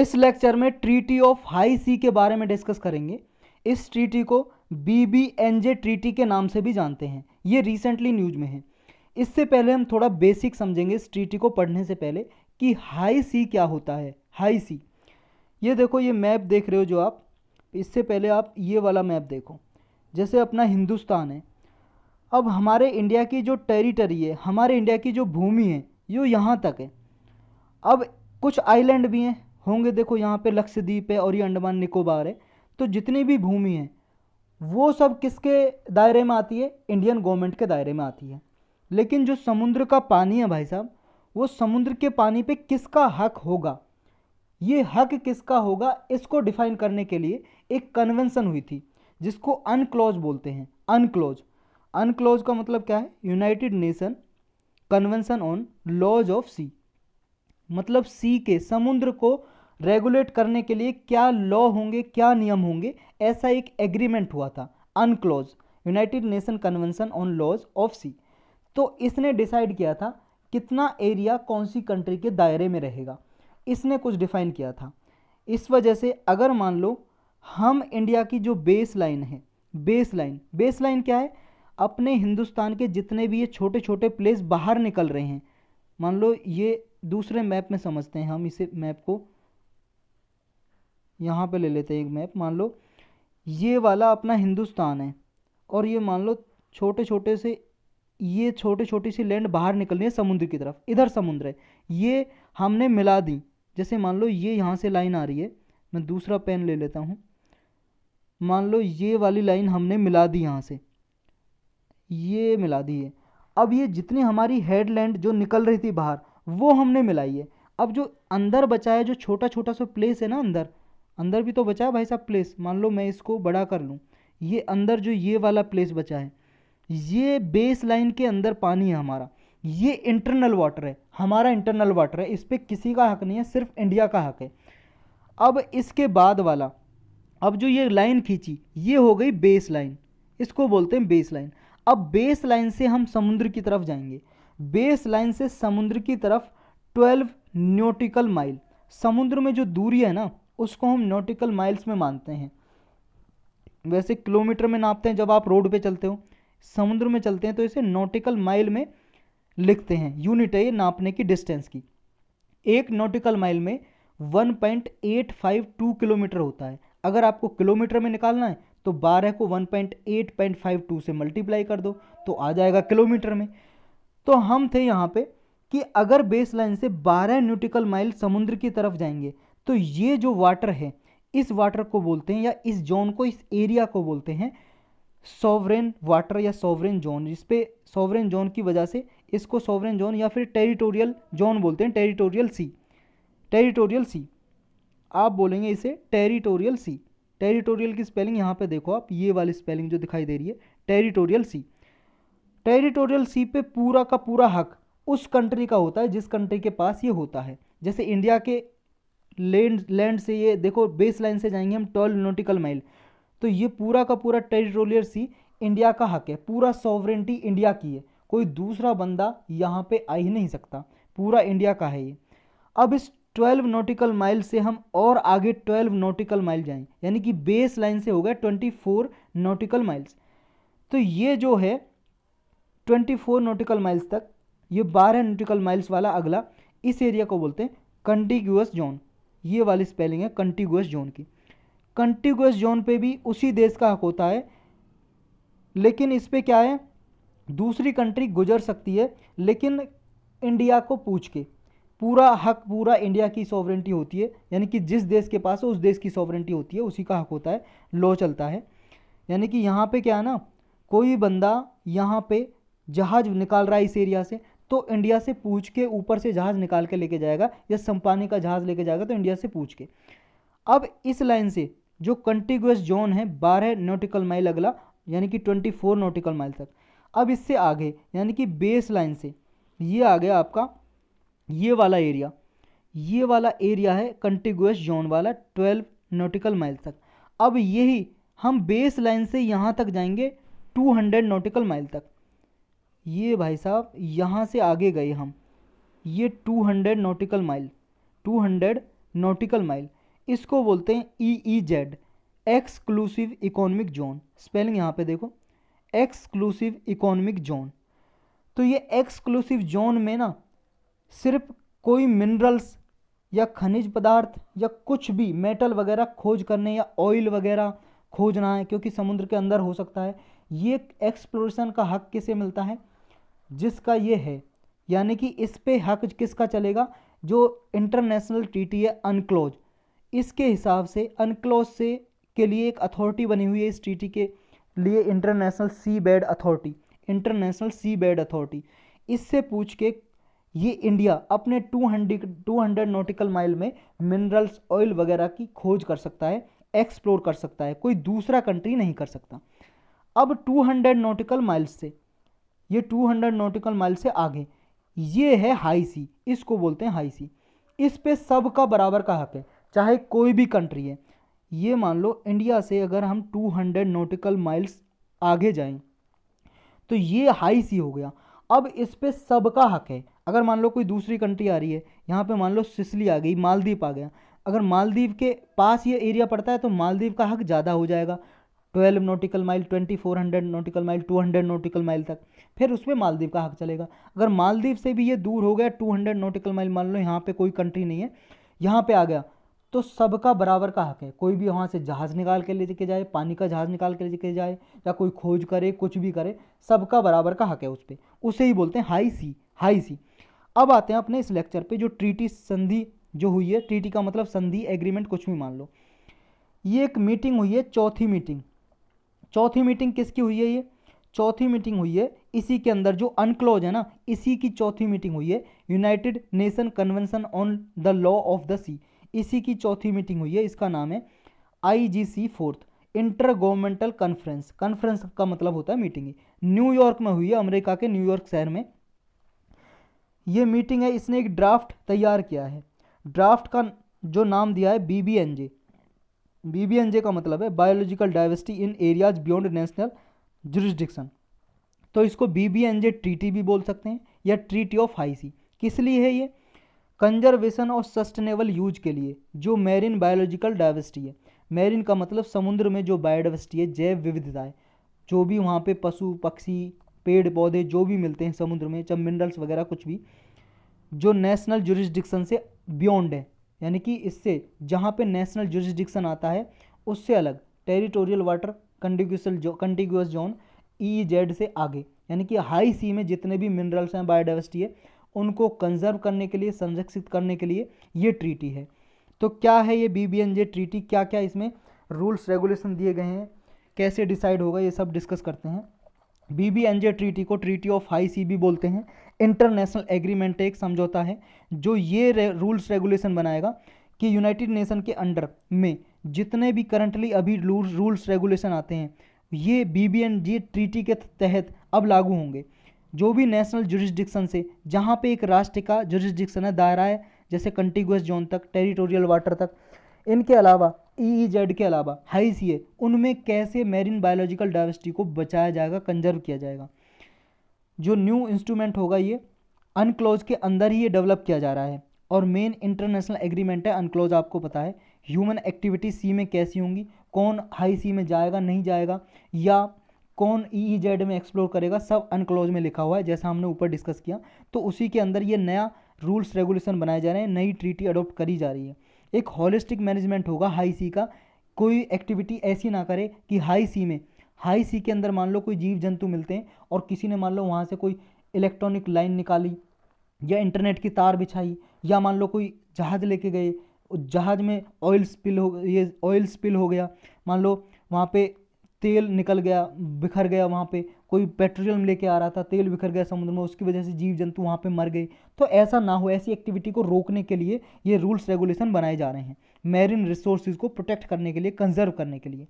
इस लेक्चर में treaty of high सी के बारे में डिस्कस करेंगे इस ट्रीटी को B B N J treaty के नाम से भी जानते हैं ये रिसेंटली न्यूज में है इससे पहले हम थोड़ा बेसिक समझेंगे इस ट्रीटी को पढ़ने से पहले कि हाई सी क्या होता है हाई सी ये देखो ये मैप देख रहे हो जो आप इससे पहले आप ये वाला मैप देखो जैसे अपना हिंदुस्तान है अब हमारे इंडिया की जो टेरिटरी है हमारे इंडिया की जो भूमि है ये यहाँ तक है अब कुछ आइलैंड भी हैं होंगे देखो यहाँ पे लक्षद्वीप है और ये अंडमान निकोबार है तो जितनी भी भूमि है वो सब किसके दायरे में आती है इंडियन गवर्नमेंट के दायरे में आती है लेकिन जो समुद्र का पानी है भाई साहब वो समुद्र के पानी पे किसका हक होगा ये हक किसका होगा इसको डिफाइन करने के लिए एक कन्वेंसन हुई थी जिसको अनक्लोज बोलते हैं अनक्लोज अनक्लोज का मतलब क्या है united nation convention on laws of sea मतलब सी के समुद्र को रेगुलेट करने के लिए क्या लॉ होंगे क्या नियम होंगे ऐसा एक एग्रीमेंट हुआ था UNCLOS united nation convention on laws of sea तो इसने डिसाइड किया था कितना एरिया कौन सी कंट्री के दायरे में रहेगा इसने कुछ डिफाइन किया था इस वजह से अगर मान लो हम इंडिया की जो बेस लाइन है बेस लाइन बेस लाइन क्या है अपने हिंदुस्तान के जितने भी ये छोटे छोटे प्लेस बाहर निकल रहे हैं मान लो ये दूसरे मैप में समझते हैं हम इसे मैप को यहाँ पे ले लेते हैं एक मैप मान लो ये वाला अपना हिंदुस्तान है और ये मान लो छोटे छोटे से ये छोटे छोटी सी लैंड बाहर निकलनी है समुद्र की तरफ इधर समुद्र है ये हमने मिला दी जैसे मान लो ये यहाँ से लाइन आ रही है मैं दूसरा पेन ले लेता हूँ मान लो ये वाली लाइन हमने मिला दी यहाँ से ये मिला दी है अब ये जितनी हमारी हेडलैंड जो निकल रही थी बाहर वो हमने मिलाई है अब जो अंदर बचा है जो छोटा छोटा सा प्लेस है ना अंदर अंदर भी तो बचा है भाई साहब प्लेस मान लो मैं इसको बड़ा कर लूँ ये अंदर जो ये वाला प्लेस बचा है ये बेस लाइन के अंदर पानी है हमारा ये इंटरनल वाटर है हमारा इंटरनल वाटर है इस पर किसी का हक नहीं है सिर्फ इंडिया का हक है अब इसके बाद वाला अब जो ये लाइन खींची ये हो गई बेस लाइन इसको बोलते हैं बेस लाइन अब बेस लाइन से हम समुद्र की तरफ जाएंगे बेस लाइन से समुद्र की तरफ 12 न्यूटिकल माइल समुद्र में जो दूरी है ना उसको हम नोटिकल माइल्स में मानते हैं वैसे किलोमीटर में नापते हैं जब आप रोड पे चलते हो समुद्र में चलते हैं तो इसे नोटिकल माइल में लिखते हैं यूनिट है ये नापने की डिस्टेंस की एक नोटिकल माइल में 1.852 किलोमीटर होता है अगर आपको किलोमीटर में निकालना है तो 12 को 1.8.52 से मल्टीप्लाई कर दो तो आ जाएगा किलोमीटर में तो हम थे यहाँ पे कि अगर बेस लाइन से 12 न्यूटिकल माइल समुद्र की तरफ जाएंगे तो ये जो वाटर है इस वाटर को बोलते हैं या इस जोन को इस एरिया को बोलते हैं सॉवरेन वाटर या सॉवरेन जोन जिसपे सॉवरेन जोन की वजह से इसको सॉवरेन जोन या फिर टेरिटोरियल जोन बोलते हैं टेरिटोरियल सी टेरिटोरियल सी आप बोलेंगे इसे टेरिटोरियल सी टेरिटोरियल की स्पेलिंग यहाँ पे देखो आप ये वाली स्पेलिंग जो दिखाई दे रही है टेरिटोरियल सी टेरिटोरियल सी पे पूरा का पूरा हक उस कंट्री का होता है जिस कंट्री के पास ये होता है जैसे इंडिया के लैंड लैंड से ये देखो बेस लाइन से जाएंगे हम ट्वेल्व नोटिकल माइल तो ये पूरा का पूरा टेरिटोरियल सी इंडिया का हक है पूरा सॉवरेंटी इंडिया की है कोई दूसरा बंदा यहाँ पे आ ही नहीं सकता पूरा इंडिया का है ये अब इस ट्वेल्व नोटिकल माइल से हम और आगे ट्वेल्व नोटिकल माइल जाएँ यानी कि बेस लाइन से हो गया ट्वेंटी फोर नोटिकल माइल्स तो ये जो है ट्वेंटी फोर नोटिकल माइल्स तक ये बारह नोटिकल माइल्स वाला अगला इस एरिया को बोलते हैं कंटिग्यूस जोन ये वाली स्पेलिंग है कंटिगुअस जोन की कंटिगुअस जोन पे भी उसी देश का हक होता है लेकिन इस पर क्या है दूसरी कंट्री गुजर सकती है लेकिन इंडिया को पूछ के पूरा हक पूरा इंडिया की सॉवरेंटी होती है यानी कि जिस देश के पास है उस देश की सॉवरेंटी होती है उसी का हक होता है लॉ चलता है यानी कि यहाँ पे क्या है ना कोई बंदा यहाँ पे जहाज़ निकाल रहा है इस एरिया से तो इंडिया से पूछ के ऊपर से जहाज़ निकाल के लेके जाएगा या संपानी का जहाज़ लेके जाएगा तो इंडिया से पूछ के अब इस लाइन से जो कंटिगुअस जोन है बारह नोटिकल माइल अगला यानी कि ट्वेंटी फोर नोटिकल माइल तक अब इससे आगे यानी कि बेस लाइन से ये आ गया आपका ये वाला एरिया ये वाला एरिया है कंटिगुअस जोन वाला ट्वेल्व नोटिकल माइल तक अब यही हम बेस लाइन से यहाँ तक जाएंगे टू हंड्रेड नोटिकल माइल तक ये भाई साहब यहाँ से आगे गए हम ये two hundred nautical mile two hundred nautical mile इसको बोलते हैं E E Z exclusive economic zone spelling यहाँ पे देखो एक्सक्लूसिव इकोनॉमिक जोन तो ये एक्सक्लूसिव जोन में ना सिर्फ कोई मिनरल्स या खनिज पदार्थ या कुछ भी मेटल वगैरह खोज करने या ऑयल वगैरह खोजना है क्योंकि समुद्र के अंदर हो सकता है ये एक्सप्लोरेशन का हक किसे मिलता है जिसका ये है यानी कि इस पे हक किसका चलेगा जो इंटरनेशनल ट्रीटी है अनक्लोज इसके हिसाब से अनक्लोज से के लिए एक अथॉरिटी बनी हुई है इस ट्रीटी के लिए international sea bed authority international sea bed authority इससे पूछ के ये इंडिया अपने two hundred two hundred nautical mile में मिनरल्स ऑयल वगैरह की खोज कर सकता है एक्सप्लोर कर सकता है कोई दूसरा कंट्री नहीं कर सकता अब 200 नॉटिकल माइल्स से ये 200 नॉटिकल माइल से आगे ये है हाई सी इसको बोलते हैं हाई सी इस पे सब का बराबर का हक है चाहे कोई भी कंट्री है ये मान लो इंडिया से अगर हम 200 नॉटिकल माइल्स आगे जाएं तो ये हाई सी हो गया अब इस पे सब का हक है अगर मान लो कोई दूसरी कंट्री आ रही है यहाँ पे मान लो सिसली आ गई मालदीप आ गया अगर मालदीव के पास ये एरिया पड़ता है तो मालदीव का हक ज़्यादा हो जाएगा twelve nautical mile twenty four hundred nautical mile two hundred nautical mile तक फिर उसमें मालदीव का हक चलेगा अगर मालदीव से भी ये दूर हो गया टू हंड्रेड नोटिकल माइल मान लो यहाँ पे कोई कंट्री नहीं है यहाँ पे आ गया तो सबका बराबर का हक है कोई भी वहाँ से जहाज़ निकाल के लेके जाए पानी का जहाज़ निकाल के लेके जाए या कोई खोज करे कुछ भी करे सबका बराबर का हक है उस पर उसे ही बोलते हैं हाई सी हाई सी अब आते हैं अपने इस लेक्चर पर जो ट्रीटी संधि जो हुई है ट्रीटी का मतलब संधि एग्रीमेंट कुछ भी मान लो ये एक मीटिंग हुई है चौथी मीटिंग चौथी मीटिंग किसकी हुई है ये चौथी मीटिंग हुई है इसी के अंदर जो अनक्लोज है ना इसी की चौथी मीटिंग हुई है united nation convention on the law of the sea इसी की चौथी मीटिंग हुई है इसका नाम है I G C fourth intergovernmental conference conference का मतलब होता है मीटिंग न्यूयॉर्क में हुई है अमेरिका के न्यूयॉर्क शहर में ये मीटिंग है इसने एक ड्राफ्ट तैयार किया है ड्राफ्ट का जो नाम दिया है B B N J B का मतलब है biological diversity in areas beyond national jurisdiction तो इसको B B N J treaty भी बोल सकते हैं या ट्रीटी ऑफ हाई सी किस लिए है ये कंजर्वेशन और सस्टेनेबल यूज के लिए जो मेरिन बायोलॉजिकल डाइवर्सिटी है मेरिन का मतलब समुद्र में जो बायोडाइवर्सिटी है जैव विविधता है जो भी वहाँ पे पशु पक्षी पेड़ पौधे जो भी मिलते हैं समुद्र में चाहे मिनरल्स वगैरह कुछ भी जो नेशनल जुरिस्डिक्शन से बियॉन्ड है यानी कि इससे जहाँ पे नेशनल जुरिस्डिक्शन आता है उससे अलग टेरिटोरियल वाटर कंटिग्यूसल जो कंटिग्यूस जोन ई जेड से आगे यानी कि हाई सी में जितने भी मिनरल्स हैं बायोडाइवर्सिटी है उनको कंजर्व करने के लिए संरक्षित करने के लिए ये ट्रीटी है तो क्या है ये B B N J treaty क्या क्या इसमें रूल्स रेगुलेशन दिए गए हैं कैसे डिसाइड होगा ये सब डिस्कस करते हैं B B N J treaty को treaty of high sea B बोलते हैं इंटरनेशनल एग्रीमेंट एक समझौता है जो ये रे, रूल्स रेगुलेशन बनाएगा कि यूनाइटेड नेशन के अंडर में जितने भी करंटली अभी रूल्स रेगुलेशन आते हैं ये B B N G treaty के तहत अब लागू होंगे जो भी नेशनल जुरिस्डिक्शन से जहाँ पे एक राष्ट्र का जुरिस्डिक्शन है दायरा है जैसे कंटिगुअस जोन तक टेरिटोरियल वाटर तक इनके अलावा ई e जेड e के अलावा हाई सी ए उनमें कैसे मेरीन बायोलॉजिकल डाइवर्सिटी को बचाया जाएगा कंजर्व किया जाएगा जो न्यू इंस्ट्रूमेंट होगा ये अनक्लोज के अंदर ही ये डेवलप किया जा रहा है और मेन इंटरनेशनल एग्रीमेंट है अनक्लोज आपको पता है ह्यूमन एक्टिविटी सी में कैसी होंगी कौन हाई सी में जाएगा नहीं जाएगा या कौन ई e जेड e में एक्सप्लोर करेगा सब अनक्लोज में लिखा हुआ है जैसा हमने ऊपर डिस्कस किया तो उसी के अंदर ये नया रूल्स रेगुलेशन बनाए जा रहे हैं नई ट्रीटी अडोप्ट करी जा रही है एक हॉलिस्टिक मैनेजमेंट होगा हाई सी का कोई एक्टिविटी ऐसी ना करे कि हाई सी में हाई सी के अंदर मान लो कोई जीव जंतु मिलते हैं और किसी ने मान लो वहाँ से कोई इलेक्ट्रॉनिक लाइन निकाली या इंटरनेट की तार बिछाई या मान लो कोई जहाज़ लेके गए जहाज़ में ऑयल स्पिल हो ये ऑयल स्पिल हो गया मान लो वहाँ पे तेल निकल गया बिखर गया वहाँ पे कोई पेट्रोलियम लेके आ रहा था तेल बिखर गया समुद्र में उसकी वजह से जीव जंतु वहाँ पे मर गए तो ऐसा ना हो ऐसी एक्टिविटी को रोकने के लिए ये रूल्स रेगुलेशन बनाए जा रहे हैं मैरिन रिसोर्सेज को प्रोटेक्ट करने के लिए कंजर्व करने के लिए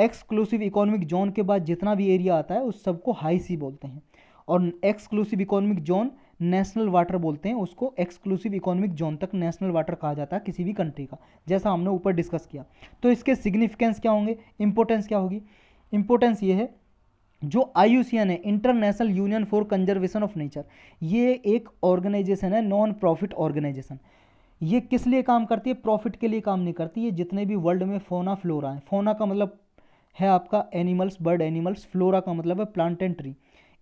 एक्सक्लूसिव इकोनॉमिक जोन के बाद जितना भी एरिया आता है उस सबको हाई सी बोलते हैं और exclusive economic zone national water बोलते हैं उसको एक्सक्लूसिव इकोनॉमिक जोन तक नेशनल वाटर कहा जाता है किसी भी कंट्री का जैसा हमने ऊपर डिस्कस किया तो इसके सिग्निफिकेंस क्या होंगे इंपॉर्टेंस क्या होगी इंपॉर्टेंस ये है जो आई है international union for conservation of nature ये एक ऑर्गेनाइजेशन है नॉन प्रॉफिट ऑर्गेनाइजेशन ये किस लिए काम करती है प्रॉफिट के लिए काम नहीं करती ये जितने भी वर्ल्ड में फोना फ्लोरा है फोना का मतलब है आपका एनिमल्स बर्ड एनिमल्स फ्लोरा का मतलब है प्लांट एंड ट्री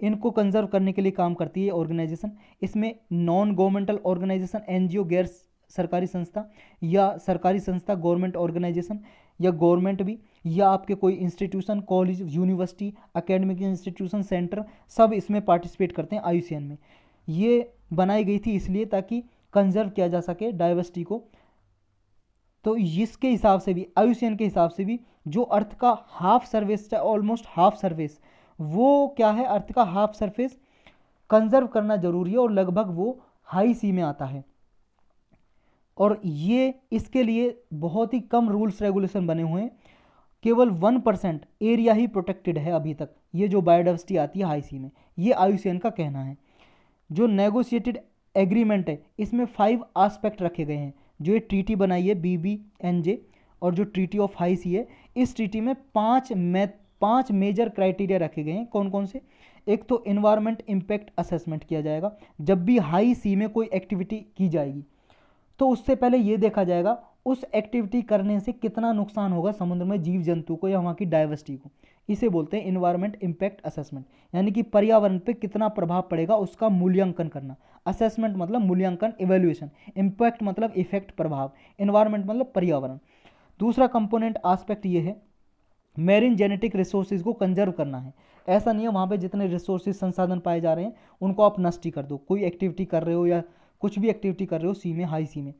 इनको कंजर्व करने के लिए काम करती है ऑर्गेनाइजेशन इसमें नॉन गवर्नमेंटल ऑर्गेनाइजेशन एनजीओ गैर सरकारी संस्था या सरकारी संस्था गवर्नमेंट ऑर्गेनाइजेशन या गवर्नमेंट भी या आपके कोई institution college university academic institution centre सब इसमें पार्टिसिपेट करते हैं आयु में ये बनाई गई थी इसलिए ताकि कंजर्व किया जा सके डाइवर्सिटी को तो इसके हिसाब से भी आयु के हिसाब से भी जो अर्थ का half service almost half service वो क्या है अर्थ का हाफ सर्फेस कंजर्व करना जरूरी है और लगभग वो हाई सी में आता है और ये इसके लिए बहुत ही कम रूल्स रेगुलेशन बने हुए हैं केवल वन परसेंट एरिया ही प्रोटेक्टेड है अभी तक ये जो बायोडाइवर्सिटी आती है हाई सी में ये आयुसीएन का कहना है जो नेगोशिएटेड एग्रीमेंट है इसमें फाइव आस्पेक्ट रखे गए हैं जो ये ट्रीटी बनाई है बी बी एन जे और जो ट्रीटी ऑफ हाई सी है इस ट्रीटी में पाँच मै पाँच मेजर क्राइटेरिया रखे गए हैं कौन कौन से एक तो इन्वायरमेंट इम्पैक्ट असेसमेंट किया जाएगा जब भी हाई सी में कोई एक्टिविटी की जाएगी तो उससे पहले ये देखा जाएगा उस एक्टिविटी करने से कितना नुकसान होगा समुद्र में जीव जंतु को या वहाँ की डाइवर्सिटी को इसे बोलते हैं इन्वायरमेंट इम्पैक्ट असेसमेंट यानी कि पर्यावरण पे कितना प्रभाव पड़ेगा उसका मूल्यांकन करना असेसमेंट मतलब मूल्यांकन इवेल्युएशन इम्पैक्ट मतलब इफेक्ट प्रभाव इन्वायरमेंट मतलब पर्यावरण दूसरा कंपोनेंट आस्पेक्ट ये है मेरिन जेनेटिक रिसोर्सेज को कंजर्व करना है ऐसा नहीं है वहाँ पे जितने रिसोर्सेज संसाधन पाए जा रहे हैं उनको आप नष्ट ही कर दो कोई एक्टिविटी कर रहे हो या कुछ भी एक्टिविटी कर रहे हो सी में हाई सी में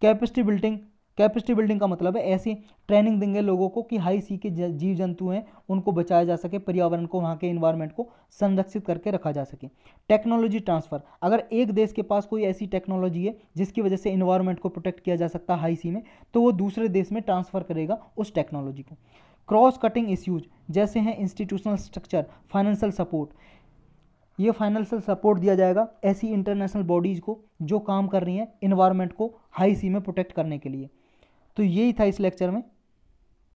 कैपेसिटी बिल्डिंग कैपेसिटी बिल्डिंग का मतलब है ऐसी ट्रेनिंग देंगे लोगों को कि हाई सी के जीव जंतु हैं उनको बचाया जा सके पर्यावरण को वहाँ के इन्वायरमेंट को संरक्षित करके रखा जा सके टेक्नोलॉजी ट्रांसफ़र अगर एक देश के पास कोई ऐसी टेक्नोलॉजी है जिसकी वजह से इन्वायरमेंट को प्रोटेक्ट किया जा सकता है हाई सी में तो वो दूसरे देश में ट्रांसफ़र करेगा उस टेक्नोलॉजी को क्रॉस कटिंग इश्यूज जैसे हैं इंस्टीट्यूशनल स्ट्रक्चर फाइनेंशियल सपोर्ट ये फाइनेंशियल सपोर्ट दिया जाएगा ऐसी इंटरनेशनल बॉडीज़ को जो काम कर रही हैं इन्वायरमेंट को हाई सी में प्रोटेक्ट करने के लिए तो यही था इस लेक्चर में